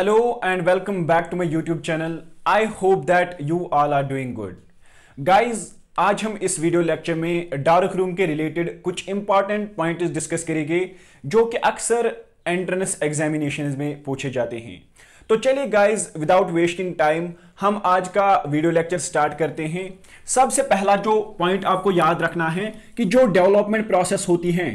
Hello and welcome back to my YouTube channel I hope that you all are doing good guys आज हम इस video lecture में dark room के related कुछ important points discuss करेंगे जो कि अक्सर एंट्रेंस एग्जामिनेशन में पूछे जाते हैं तो चलिए गाइज विदाउट वेस्टिंग टाइम हम आज का वीडियो लेक्चर स्टार्ट करते हैं सबसे पहला जो पॉइंट आपको याद रखना है कि जो डेवलपमेंट प्रोसेस होती हैं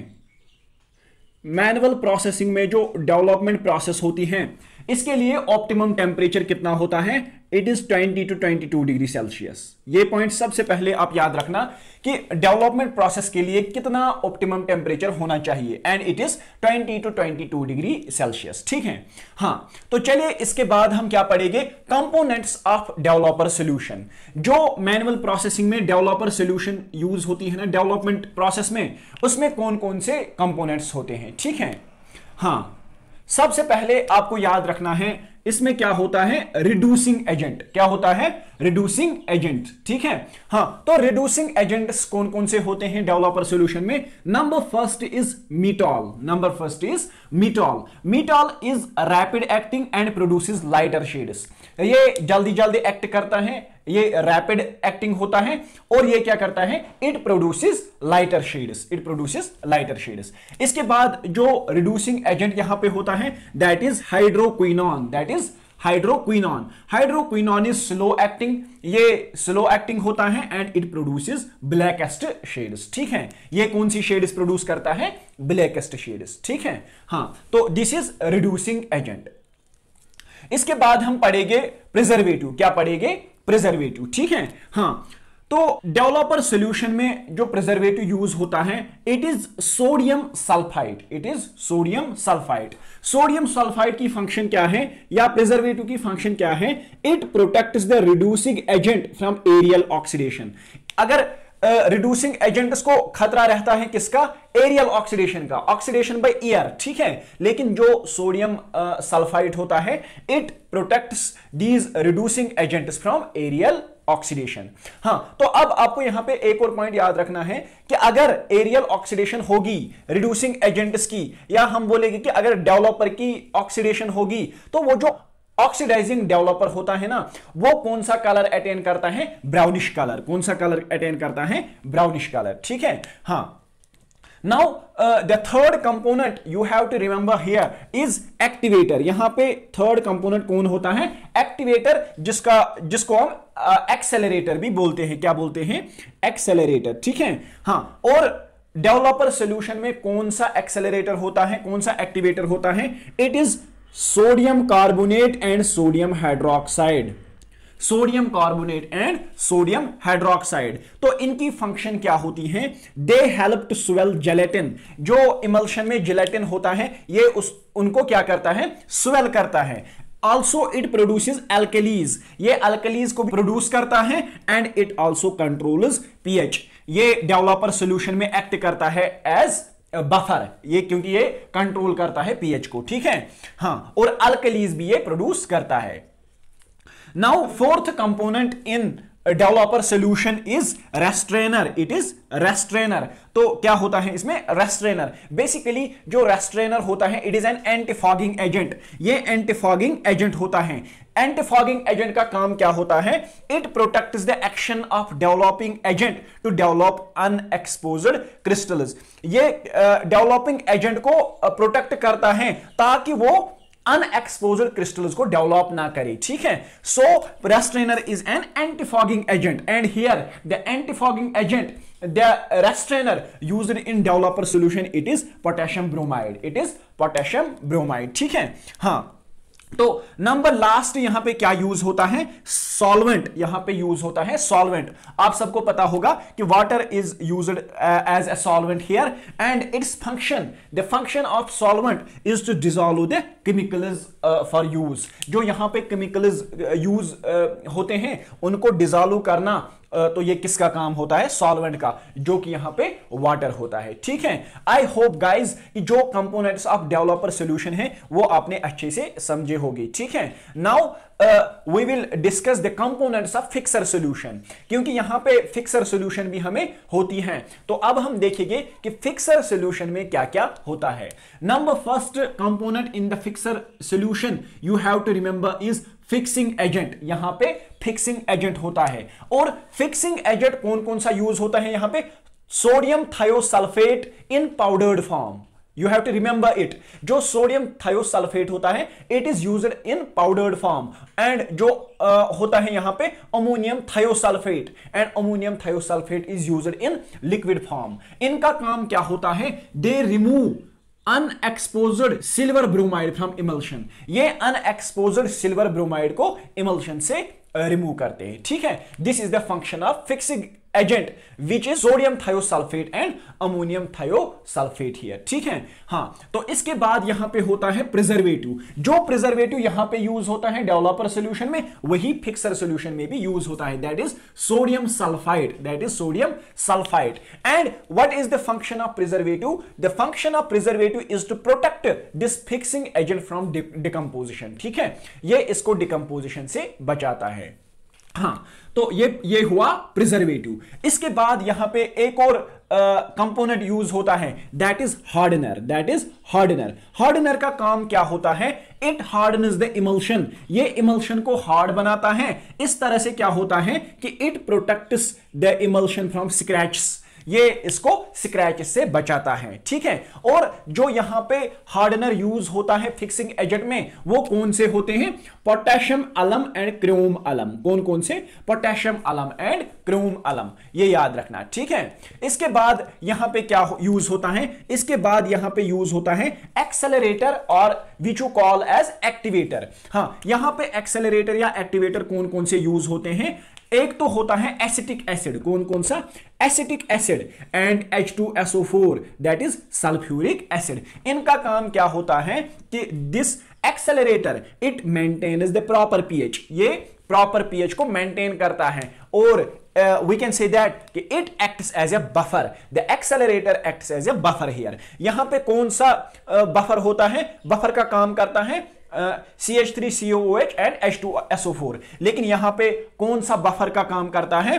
मैनुअल प्रोसेसिंग में जो डेवलपमेंट प्रोसेस होती हैं इसके लिए ऑप्टिमम टेम्परेचर कितना होता है it is 20 to 22 degree Celsius ये पॉइंट सबसे पहले आप याद रखना कि डेवलपमेंट प्रोसेस के लिए कितना ऑप्टिमम टेम्परेचर होना चाहिए and it is 20 to 22 degree Celsius ठीक है हाँ तो चलिए इसके बाद हम क्या पढ़ेंगे कंपोनेंट्स ऑफ डेवलपर सोल्यूशन जो मैनुअल प्रोसेसिंग में डेवलपर सोल्यूशन यूज होती है ना डेवलपमेंट प्रोसेस में उसमें कौन कौन से कंपोनेंट्स होते हैं ठीक है हाँ सबसे पहले आपको याद रखना है इसमें क्या होता है रिड्यूसिंग एजेंट क्या होता है रिड्यूसिंग एजेंट ठीक है हाँ तो रिड्यूसिंग एजेंट कौन कौन से होते हैं डेवलपर सॉल्यूशन में number first is metol number first is metol metol is rapid acting and produces lighter shades ये जल्दी जल्दी एक्ट करता है ये रैपिड एक्टिंग होता है और ये क्या करता है it produces lighter shades it produces lighter shades इसके बाद जो रिड्यूसिंग एजेंट यहां पे होता है that is hydroquinone that is hydroquinone hydroquinone is slow acting ये स्लो एक्टिंग होता है and it produces blackest shades ठीक है ये कौन सी शेड्स प्रोड्यूस करता है ब्लैकेस्ट शेड्स ठीक है हाँ तो दिस इज रिड्यूसिंग एजेंट इसके बाद हम पढ़ेंगे प्रिजर्वेटिव क्या पढ़ेंगे प्रिजर्वेटिव ठीक है हाँ तो डेवलपर सॉल्यूशन में जो प्रिजर्वेटिव यूज होता है it is sodium sulphide it is sodium sulphide sodium sulphide की फंक्शन क्या है या प्रिजर्वेटिव की फंक्शन क्या है it protect the reducing agent from aerial oxidation अगर रिड्यूसिंग एजेंट्स को खतरा रहता है किसका एरियल ऑक्सीडेशन का ऑक्सीडेशन बाय एयर ठीक है लेकिन जो सोडियम सल्फाइड uh, होता है it protects these reducing agents from aerial oxidation हाँ तो अब आपको यहां पे एक और पॉइंट याद रखना है कि अगर एरियल ऑक्सीडेशन होगी रिड्यूसिंग एजेंट्स की या हम बोलेंगे कि अगर डेवलपर की ऑक्सीडेशन होगी तो वो जो ऑक्सीडाइजिंग डेवलपर होता है ना वो कौन सा कलर अटेन करता है ब्राउनिश कलर कौन सा कलर अटेन करता है ब्राउनिश कलर ठीक है हाँ now the third component you have to remember here is activator यहां पे थर्ड कंपोनेंट कौन होता है एक्टिवेटर जिसका जिसको हम एक्सेलरेटर uh, भी बोलते हैं क्या बोलते हैं एक्सेलरेटर ठीक है हाँ और डेवलपर सोल्यूशन में कौन सा एक्सेलरेटर होता है कौन सा एक्टिवेटर होता है it is sodium carbonate and sodium hydroxide sodium carbonate and sodium hydroxide तो इनकी फंक्शन क्या होती है they help to swell gelatin जो इमल्शन में जेलेटिन होता है ये उस उनको क्या करता है स्वेल करता है ऑल्सो इट प्रोड्यूस एल्कलीज ये अल्कलीज को प्रोड्यूस करता है and it also controls pH ये डेवलपर सोल्यूशन में एक्ट करता है एज बफर ये क्योंकि ये कंट्रोल करता है पीएच को ठीक है हाँ और अल्कलीज भी ये प्रोड्यूस करता है now fourth component in developer solution is restrainer it is restrainer तो क्या होता है इसमें रेस्ट्रेनर बेसिकली जो रेस्ट्रेनर होता है it is an antifogging agent ये एंटीफॉगिंग एजेंट होता है एंटीफॉगिंग एजेंट का काम क्या होता है it protect the action of developing agent to develop unexposed crystal ये डेवलपिंग uh, एजेंट को प्रोटेक्ट uh, करता है ताकि वो अनएक्सपोजर क्रिस्टल्स को डेवलप ना करे ठीक है so restrainer is an antifogging agent and here the antifogging agent the restrainer use in developer solution it is potassium bromide it is potassium bromide ठीक है हाँ तो नंबर लास्ट यहां पे क्या यूज होता है सॉल्वेंट यहां पे यूज होता है सॉल्वेंट आप सबको पता होगा कि water is used as a solvent here and its function the function of solvent is to dissolve the chemicals for use जो यहां पे केमिकल्स यूज uh, uh, होते हैं उनको डिजोल्व करना तो ये किसका काम होता है सॉल्वेंट का जो कि यहां पे वाटर होता है ठीक है आई होप गाइज कि जो कंपोनेंट्स ऑफ डेवलपर सॉल्यूशन है वो आपने अच्छे से समझे होगी ठीक है now we will discuss the components of fixer solution क्योंकि यहां पे फिक्सर सॉल्यूशन भी हमें होती है तो अब हम देखेंगे कि फिक्सर सॉल्यूशन में क्या क्या होता है number first component in the fixer solution you have to remember is fixing agent यहां पे फिक्सिंग एजेंट होता है और फिक्सिंग एजेंट कौन कौन सा यूज होता है यहां पे sodium thiosulphate in powdered form you have to remember it जो सोडियम थायोसल्फेट होता है it is use in powdered form and जो आ, होता है यहां पे ammonium thiosulphate and ammonium thiosulphate is use in liquid form इनका काम क्या होता है they remove unexposed silver bromide from emulsion ये अनएक्सपोज्ड सिल्वर ब्रोमाइड को इमल्शन से रिमूव uh, करते हैं ठीक है this is the function of fixing agent which is sodium thiosulphate and ammonium thiosulphate here ठीक है हाँ तो इसके बाद यहां पे होता है प्रिजर्वेटिव जो प्रिजर्वेटिव यहां पे यूज होता है डेवलपर सोल्यूशन में वही फिक्सर सोल्यूशन में भी यूज होता है that is sodium sulphide that is sodium sulphide and what is the function of preservative the function of preservative is to protect this fixing agent from decomposition ठीक है ये इसको डिकम्पोजिशन से बचाता है हाँ तो ये ये हुआ प्रिजर्वेटिव इसके बाद यहां पे एक और कंपोनेंट uh, यूज होता है that is hardener that is hardener hardener का काम क्या होता है इट हार्डन द इमोशन ये इमोशन को हार्ड बनाता है इस तरह से क्या होता है कि it protects the emulsion from scratch ये इसको स्क्रैच से बचाता है ठीक है और जो यहां पे हार्डनर यूज होता है फिक्सिंग एजेंट में वो कौन से होते हैं पोटेशियम अलम एंड क्रोम अलम कौन कौन से पोटेशियम अलम एंड क्रोम अलम ये याद रखना ठीक है इसके बाद यहां पे क्या यूज होता है इसके बाद यहां पे यूज होता है एक्सेलरेटर और which you call as activator हाँ यहां पे एक्सेलरेटर या एक्टिवेटर कौन कौन से यूज होते हैं एक तो होता है एसिटिक एसिड कौन कौन सा acetic acid and H two S O four that is sulphuric acid इनका काम क्या होता है कि this accelerator it maintain the proper pH ये प्रॉपर पीएच को मेंटेन करता है और वी कैन से दैट कि it acts as a buffer the accelerator acts as a buffer here यहां पे कौन सा बफर uh, होता है बफर का काम करता है C H three C O H and H two S O four लेकिन यहां पे कौन सा बफर का काम करता है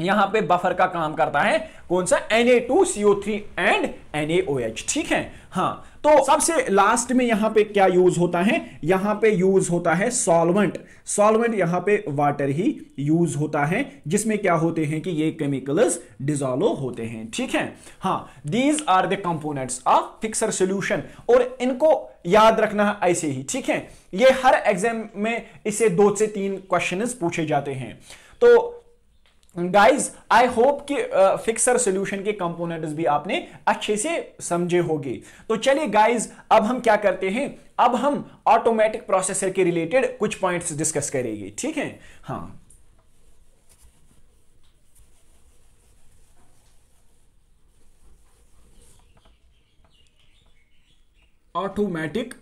यहां पे बफर का काम करता है कौन सा Na2CO3 एंड NaOH ठीक है हाँ तो सबसे लास्ट में यहां पे क्या यूज होता है यहां पे यूज होता है सॉल्वेंट सॉल्वेंट यहां पे वाटर ही यूज होता है जिसमें क्या होते हैं कि ये केमिकल्स डिजोल्व होते हैं ठीक है हाँ these are the components of fixer solution और इनको याद रखना ऐसे ही ठीक है ये हर एग्जाम में इसे दो से तीन क्वेश्चन पूछे जाते हैं तो गाइज आई होप कि फिक्सर सॉल्यूशन के कंपोनेंट्स भी आपने अच्छे से समझे होंगे तो चलिए गाइज अब हम क्या करते हैं अब हम ऑटोमेटिक प्रोसेसर के रिलेटेड कुछ पॉइंट्स डिस्कस करेंगे ठीक है हाँ ऑटोमेटिक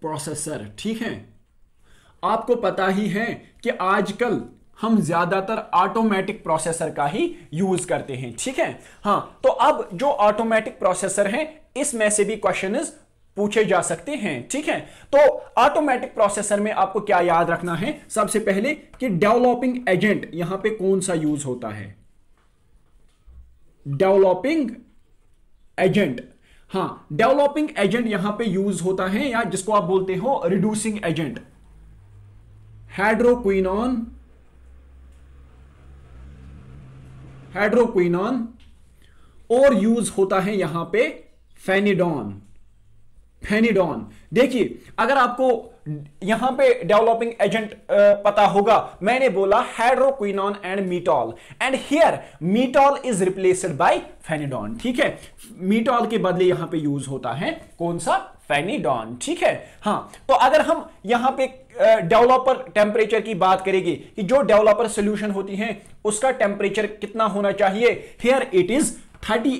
प्रोसेसर ठीक है आपको पता ही है कि आजकल हम ज्यादातर ऑटोमेटिक प्रोसेसर का ही यूज करते हैं ठीक है हाँ तो अब जो ऑटोमेटिक प्रोसेसर है इसमें से भी क्वेश्चन पूछे जा सकते हैं ठीक है तो ऑटोमेटिक प्रोसेसर में आपको क्या याद रखना है सबसे पहले कि डेवलपिंग एजेंट यहां पे कौन सा यूज होता है डेवलपिंग एजेंट हां डेवलपिंग एजेंट यहां पे यूज होता है या जिसको आप बोलते हो रिड्यूसिंग एजेंट हाइड्रोक्विनॉन हाइड्रोक्विनॉन और यूज होता है यहां पे फेनिडॉन फेनिडॉन देखिए अगर आपको यहां पे डेवलपिंग एजेंट पता होगा मैंने बोला hydroquinone and metol and here metol is replaced by phenidone ठीक है मीटॉल के बदले यहां पे यूज होता है कौन सा फेनिडॉन ठीक है हाँ तो अगर हम यहां पे डेवलपर टेम्परेचर की बात करेंगे कि जो डेवलपर सोल्यूशन होती है उसका टेम्परेचर कितना होना चाहिए here it is thirty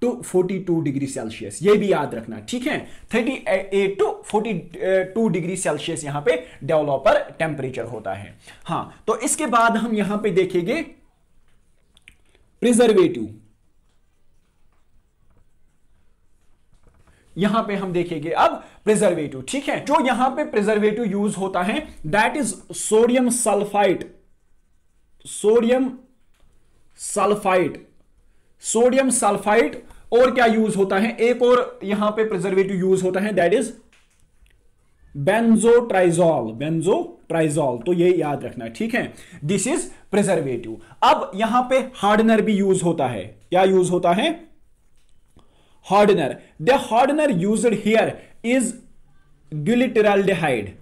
to 42 degree Celsius ये भी याद रखना ठीक है 38 टू 42 डिग्री सेल्सियस यहां पे डेवलपर टेम्परेचर होता है हाँ तो इसके बाद हम यहां पे देखेंगे प्रिजर्वेटिव यहां पे हम देखेंगे अब प्रिजर्वेटिव ठीक है जो यहां पे प्रिजर्वेटिव यूज होता है that is sodium sulphite sodium sulphite sodium sulphite और क्या यूज होता है एक और यहां पे प्रिजर्वेटिव यूज होता है that is benzo benzotriazole तो ये याद रखना है ठीक है दिस इज प्रिजर्वेटिव अब यहां पे हार्डनर भी यूज होता है क्या यूज होता है hardener the hardener used here is glutaraldehyde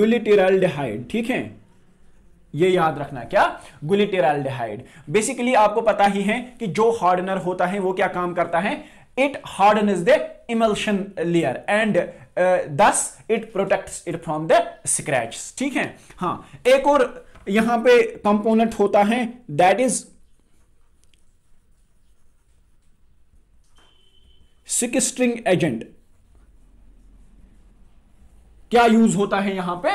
glutaraldehyde ठीक है ये याद रखना क्या गुलिटेराल्डिहाइड बेसिकली आपको पता ही है कि जो हार्डनर होता है वो क्या काम करता है it harden is the emulsion layer and thus it protect it from the scratch ठीक है हाँ एक और यहां पे कंपोनेंट होता है दैट इज सिकस्ट्रिंग एजेंट क्या यूज होता है यहां पे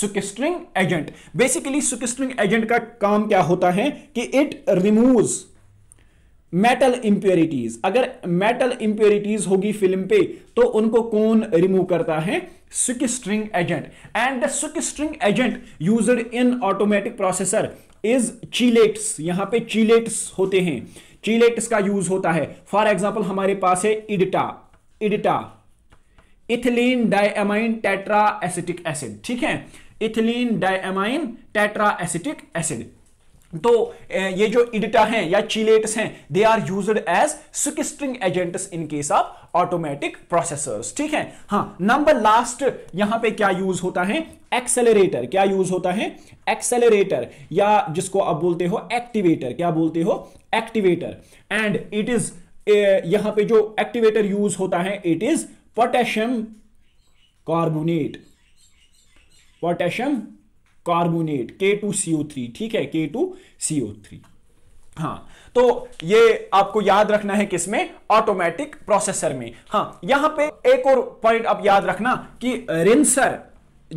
sequestering agent basically sequestering agent का काम क्या होता है कि इट रिमूव मेटल इंप्योरिटीज अगर मेटल इंप्योरिटीज होगी फिल्म पे तो उनको कौन रिमूव करता है sequestering agent and the sequestering agent used in automatic processor is chelates यहां पे चीलेट्स होते हैं चीलेट्स का यूज होता है फॉर एग्जाम्पल हमारे पास है EDTA EDTA ethylene diamine tetra acetic acid ठीक है ethylene diamine tetra acetic acid तो ये जो इडिटा हैं या चिलेट्स हैं they are used as sequestering agents in case of automatic processors ठीक है हाँ नंबर लास्ट यहां पे क्या यूज होता है एक्सेलरेटर क्या यूज होता है एक्सेलरेटर या जिसको आप बोलते हो एक्टिवेटर क्या बोलते हो एक्टिवेटर एंड इट इज यहां पे जो एक्टिवेटर यूज होता है it is potassium carbonate potassium carbonate K two C O three ठीक है के टू सी ओ थ्री हाँ तो ये आपको याद रखना है किसमें ऑटोमेटिक प्रोसेसर में हाँ यहां पे एक और पॉइंट आप याद रखना कि रिंसर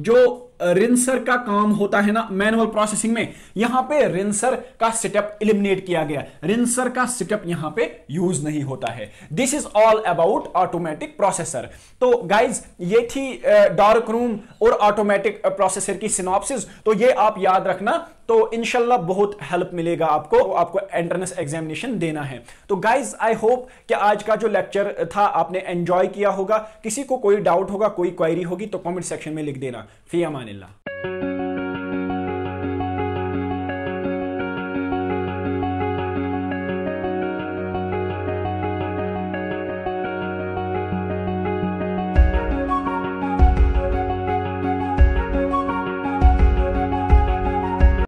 जो रिंसर का काम होता है ना मैनुअल प्रोसेसिंग में यहां पे रिंसर का सेटअप इलिमिनेट किया गया रिंसर का सेटअप यहां पे यूज नहीं होता है this is all about automatic processor तो गाइस ये थी डार्क रूम और ऑटोमेटिक प्रोसेसर की सिनॉप्सिस तो ये आप याद रखना तो इनशाला बहुत हेल्प मिलेगा आपको तो आपको एंट्रेंस एग्जामिनेशन देना है तो गाइज आई होप कि आज का जो लेक्चर था आपने एंजॉय किया होगा किसी को कोई डाउट होगा कोई क्वायरी होगी तो कमेंट सेक्शन में लिख देना फी अमान Manila.